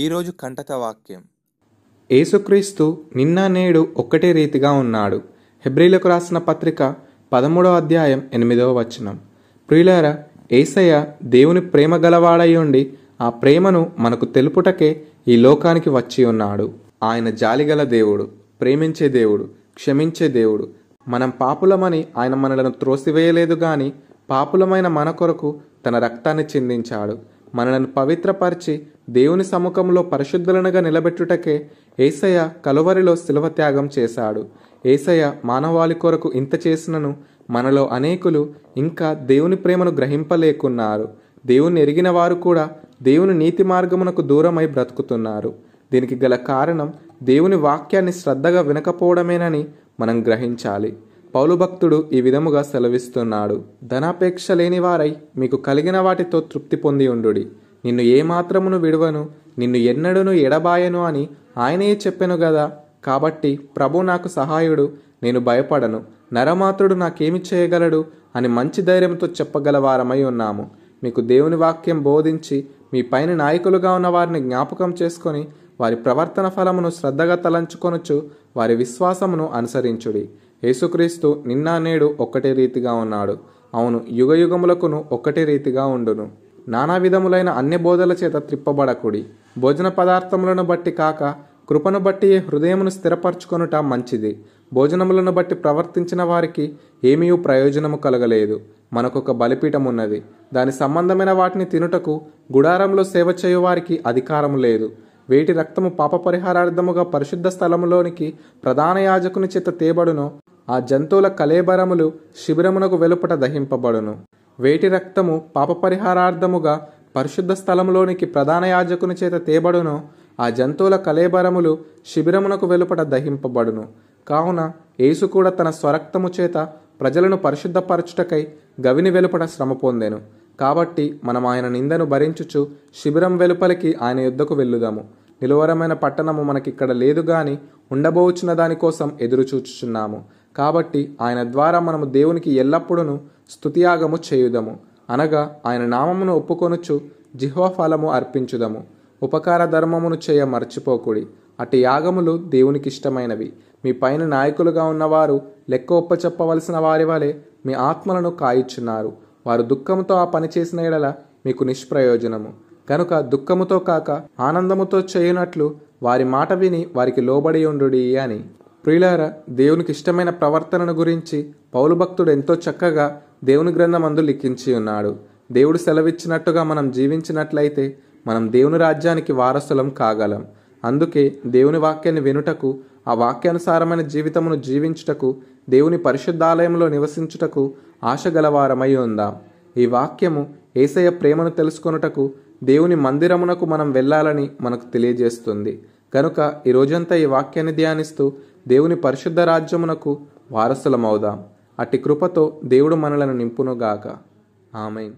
ఈరోజు కంటక వాక్యం ఏసుక్రీస్తు నిన్న నేడు ఒక్కటే రీతిగా ఉన్నాడు హెబ్రిలకు రాసిన పత్రిక పదమూడవ అధ్యాయం ఎనిమిదవ వచనం ప్రియులార ఏసయ్య దేవుని ప్రేమ గలవాడయ్యుండి ఆ ప్రేమను మనకు తెలుపుటకే ఈ లోకానికి వచ్చి ఉన్నాడు ఆయన జాలిగల దేవుడు ప్రేమించే దేవుడు క్షమించే దేవుడు మనం పాపులమని ఆయన మనలను త్రోసివేయలేదు కానీ పాపులమైన మన కొరకు తన రక్తాన్ని చిందించాడు మనలను పవిత్రపరిచి దేవుని సముఖంలో పరిశుద్ధులనగా నిలబెట్టుటకే ఏసయ్య కలువరిలో శిలవ త్యాగం చేశాడు ఏసయ్య మానవాళి కొరకు ఇంత చేసినను మనలో అనేకులు ఇంకా దేవుని ప్రేమను గ్రహింపలేకున్నారు దేవుని ఎరిగిన వారు కూడా దేవుని నీతి మార్గమునకు దూరమై బ్రతుకుతున్నారు దీనికి గల కారణం దేవుని వాక్యాన్ని శ్రద్ధగా వినకపోవడమేనని మనం గ్రహించాలి పౌలు భక్తుడు ఈ విధముగా సెలవిస్తున్నాడు ధనాపేక్ష లేని వారై మీకు కలిగిన వాటితో తృప్తి పొంది ఉండుడి నిన్ను ఏమాత్రమును విడవను నిన్ను ఎన్నడూను ఎడబాయను అని ఆయనే చెప్పెను గదా కాబట్టి ప్రభు నాకు సహాయుడు నేను భయపడను నరమాత్రుడు నాకేమి చేయగలడు అని మంచి ధైర్యంతో చెప్పగలవారమై ఉన్నాము మీకు దేవుని వాక్యం బోధించి మీ పైన నాయకులుగా ఉన్న వారిని జ్ఞాపకం చేసుకొని వారి ప్రవర్తన ఫలమును శ్రద్ధగా తలంచుకొనొచ్చు వారి విశ్వాసమును అనుసరించుడి యేసుక్రీస్తు నిన్న నేడు ఒక్కటే రీతిగా ఉన్నాడు అవును యుగయుగములకును ఒక్కటే రీతిగా ఉండును నానా విధములైన అన్ని బోధల చేత త్రిప్పబడకుడి భోజన పదార్థములను బట్టి కాక కృపను బట్టి హృదయమును స్థిరపరచుకొనుట మంచిది భోజనములను బట్టి ప్రవర్తించిన వారికి ఏమీ ప్రయోజనము కలగలేదు మనకొక బలిపీఠం ఉన్నది దాని సంబంధమైన వాటిని తినుటకు గుడారంలో సేవ చేయువారికి అధికారము లేదు వేటి రక్తము పాప పరిహారార్థముగా పరిశుద్ధ స్థలములోనికి ప్రధాన యాజకుని చేత తేబడును ఆ జంతువుల కలేబరములు శిబిరమునకు వెలుపట దహింపబడును వేటి రక్తము పాపపరిహారార్థముగా పరిశుద్ధ స్థలంలోనికి ప్రధాన యాజకుని చేత తేబడును ఆ జంతువుల కలేబరములు శిబిరమునకు వెలుపట దహింపబడును కావున యేసు కూడా తన స్వరక్తము చేత ప్రజలను పరిశుద్ధపరచుటకై గవిని వెలుపట శ్రమ పొందెను కాబట్టి మనం ఆయన నిందను భరించుచు శిబిరం వెలుపలికి ఆయన యుద్ధకు వెళ్ళుదాము నిలువరమైన పట్టణము మనకిక్కడ లేదు గాని ఉండబోచున్న దానికోసం ఎదురుచూచుచున్నాము కాబట్టి ఆయన ద్వారా మనము దేవునికి ఎల్లప్పుడూ స్థుతియాగము చేయుదము అనగా ఆయన నామమును ఒప్పుకొనుచు జిహ్వఫలము అర్పించుదము ఉపకార ధర్మమును చేయ మర్చిపోకుడి అటు యాగములు దేవునికి ఇష్టమైనవి మీ పైన నాయకులుగా ఉన్నవారు లెక్క ఒప్ప చెప్పవలసిన వారి వలె మీ ఆత్మలను కాయిచున్నారు వారు దుఃఖముతో ఆ పని చేసిన ఎడల మీకు నిష్ప్రయోజనము కనుక దుఃఖముతో కాక ఆనందముతో చేయునట్లు వారి మాట విని వారికి లోబడి ఉండు అని ప్రియులార దేవునికి ఇష్టమైన ప్రవర్తనను గురించి పౌలు భక్తుడు ఎంతో చక్కగా దేవుని గ్రంథమందు లిఖించి ఉన్నాడు దేవుడు సెలవిచ్చినట్టుగా మనం జీవించినట్లయితే మనం దేవుని రాజ్యానికి వారసులం కాగలం అందుకే దేవుని వాక్యాన్ని వినుటకు ఆ వాక్యానుసారమైన జీవితమును జీవించుటకు దేవుని పరిశుద్ధాలయంలో నివసించుటకు ఆశ గలవారమై ఉందాం ఈ వాక్యము ఏసయ ప్రేమను తెలుసుకొనుటకు దేవుని మందిరమునకు మనం వెళ్ళాలని మనకు తెలియజేస్తుంది కనుక ఈ రోజంతా ఈ వాక్యాన్ని ధ్యానిస్తూ దేవుని పరిశుద్ధ రాజ్యమునకు వారసులమవుదాం అట్టి కృపతో దేవుడు మనలను నింపునుగాక ఆమెన్